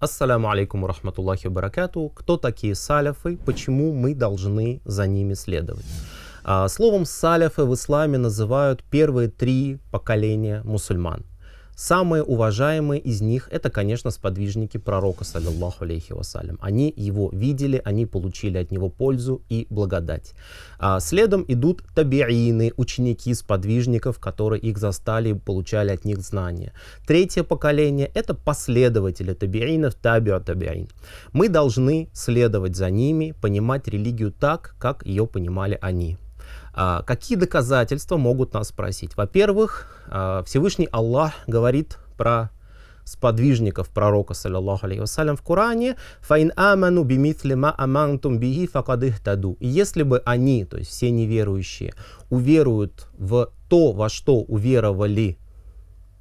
Ассаляму алейкум рахматуллахи баракату. Кто такие саляфы? Почему мы должны за ними следовать? А, словом, саляфы в исламе называют первые три поколения мусульман. Самые уважаемые из них это, конечно, сподвижники пророка, саллиллаху алейхи вассалям. Они его видели, они получили от него пользу и благодать. А следом идут табиины, ученики сподвижников, которые их застали и получали от них знания. Третье поколение это последователи табиинов, табиа табиин. Мы должны следовать за ними, понимать религию так, как ее понимали они. А, какие доказательства могут нас спросить? Во-первых, а, Всевышний Аллах говорит про сподвижников пророка, саллиллаху алейхи в Коране, «Фаин аману бимитли ма амантум бихи факадых таду». если бы они, то есть все неверующие, уверуют в то, во что уверовали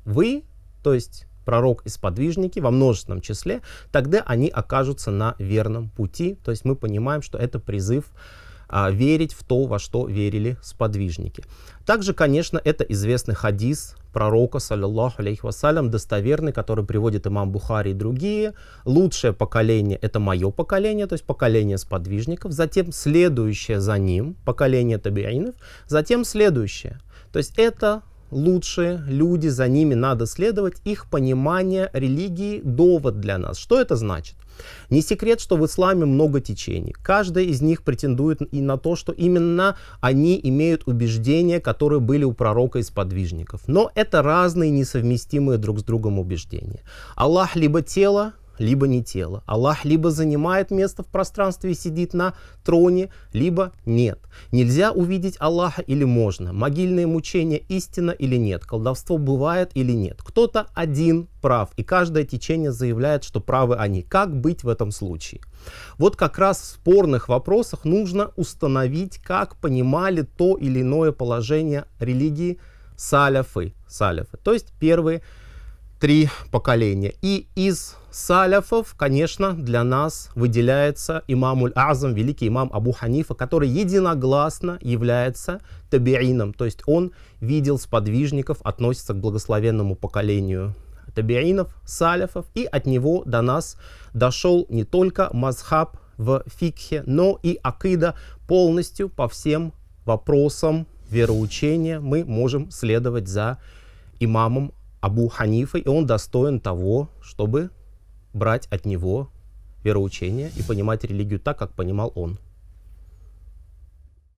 вы, то есть пророк и сподвижники во множественном числе, тогда они окажутся на верном пути. То есть мы понимаем, что это призыв а, верить в то, во что верили сподвижники. Также, конечно, это известный хадис пророка, саллиллаху алейхи вассалям, достоверный, который приводит имам Бухари и другие. Лучшее поколение — это мое поколение, то есть поколение сподвижников. Затем следующее за ним, поколение табиинов. Затем следующее. То есть это лучшие люди, за ними надо следовать. Их понимание религии – довод для нас. Что это значит? Не секрет, что в исламе много течений. Каждая из них претендует и на то, что именно они имеют убеждения, которые были у пророка и сподвижников. Но это разные несовместимые друг с другом убеждения. Аллах либо тело, либо не тело. Аллах либо занимает место в пространстве и сидит на троне, либо нет. Нельзя увидеть Аллаха или можно. Могильные мучения истина или нет. Колдовство бывает или нет. Кто-то один прав, и каждое течение заявляет, что правы они. Как быть в этом случае? Вот как раз в спорных вопросах нужно установить, как понимали то или иное положение религии саляфы. саляфы то есть первые три поколения. И из саляфов, конечно, для нас выделяется имамуль Азам, великий имам Абу Ханифа, который единогласно является табиином, то есть он видел сподвижников, относится к благословенному поколению табиинов, саляфов, и от него до нас дошел не только мазхаб в фикхе, но и акида полностью по всем вопросам вероучения мы можем следовать за имамом Абу Ханифой, и он достоин того, чтобы брать от него вероучение и понимать религию так, как понимал он.